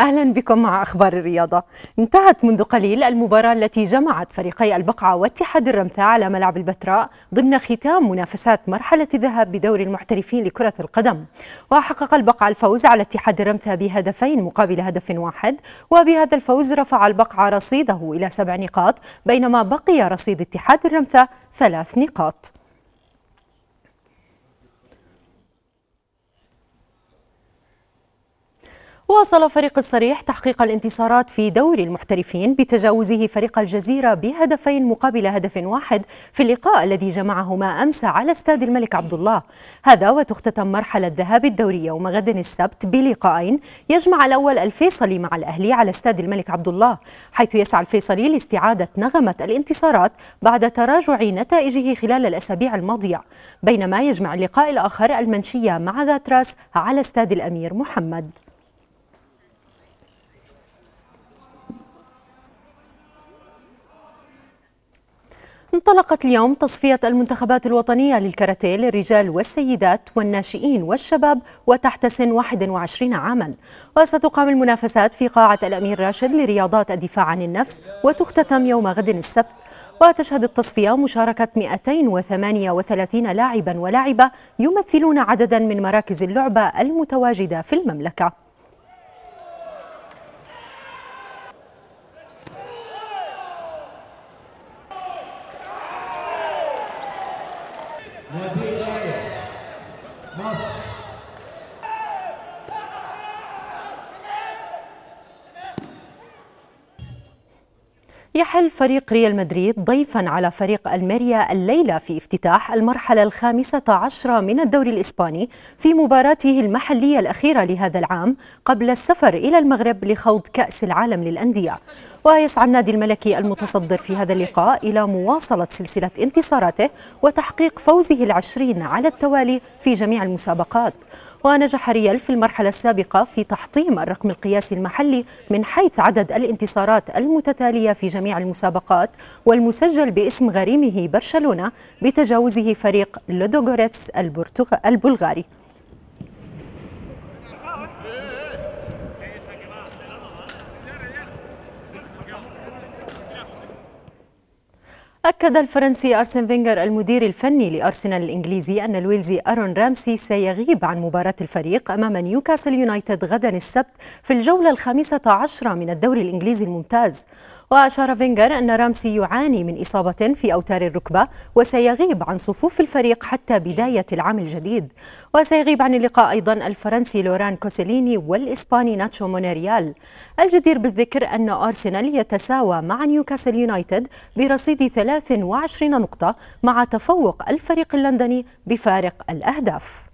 أهلا بكم مع أخبار الرياضة انتهت منذ قليل المباراة التي جمعت فريقي البقعة واتحاد الرمثاء على ملعب البتراء ضمن ختام منافسات مرحلة الذهاب بدور المحترفين لكرة القدم وحقق البقعة الفوز على اتحاد الرمثاء بهدفين مقابل هدف واحد وبهذا الفوز رفع البقعة رصيده إلى سبع نقاط بينما بقي رصيد اتحاد الرمثاء ثلاث نقاط واصل فريق الصريح تحقيق الانتصارات في دوري المحترفين بتجاوزه فريق الجزيرة بهدفين مقابل هدف واحد في اللقاء الذي جمعهما أمس على استاد الملك عبد الله هذا وتختتم مرحلة ذهاب الدوري يوم غد السبت بلقاءين يجمع الأول الفيصلي مع الأهلي على استاد الملك عبد الله حيث يسعى الفيصلي لاستعادة نغمة الانتصارات بعد تراجع نتائجه خلال الأسابيع الماضية بينما يجمع اللقاء الآخر المنشية مع ذاتراس على استاد الأمير محمد انطلقت اليوم تصفية المنتخبات الوطنية للكاراتيه للرجال والسيدات والناشئين والشباب وتحت سن 21 عاما وستقام المنافسات في قاعة الأمير راشد لرياضات الدفاع عن النفس وتختتم يوم غد السبت وتشهد التصفية مشاركة 238 لاعبا ولاعبة يمثلون عددا من مراكز اللعبة المتواجدة في المملكة مصر يحل فريق ريال مدريد ضيفا على فريق الميريا الليلة في افتتاح المرحلة الخامسة عشرة من الدوري الإسباني في مباراته المحلية الأخيرة لهذا العام قبل السفر إلى المغرب لخوض كأس العالم للأندية ويسعى النادي الملكي المتصدر في هذا اللقاء إلى مواصلة سلسلة انتصاراته وتحقيق فوزه العشرين على التوالي في جميع المسابقات ونجح ريال في المرحلة السابقة في تحطيم الرقم القياسي المحلي من حيث عدد الانتصارات المتتالية في جميع المسابقات والمسجل باسم غريمه برشلونة بتجاوزه فريق لودوغوريتس البرتغ... البلغاري أكد الفرنسي أرسن فينجر المدير الفني لأرسنال الإنجليزي أن الويلزي أرون رامسي سيغيب عن مباراة الفريق أمام نيوكاسل يونايتد غدا السبت في الجولة الخامسة عشرة من الدوري الإنجليزي الممتاز وأشار فينجر أن رامسي يعاني من إصابة في أوتار الركبة وسيغيب عن صفوف الفريق حتى بداية العام الجديد وسيغيب عن اللقاء أيضا الفرنسي لوران كوسيليني والإسباني ناتشو مونريال الجدير بالذكر أن أرسنال يتساوى مع نيوكاسل يونايتد برصيد ثلاث 23 نقطة مع تفوق الفريق اللندني بفارق الأهداف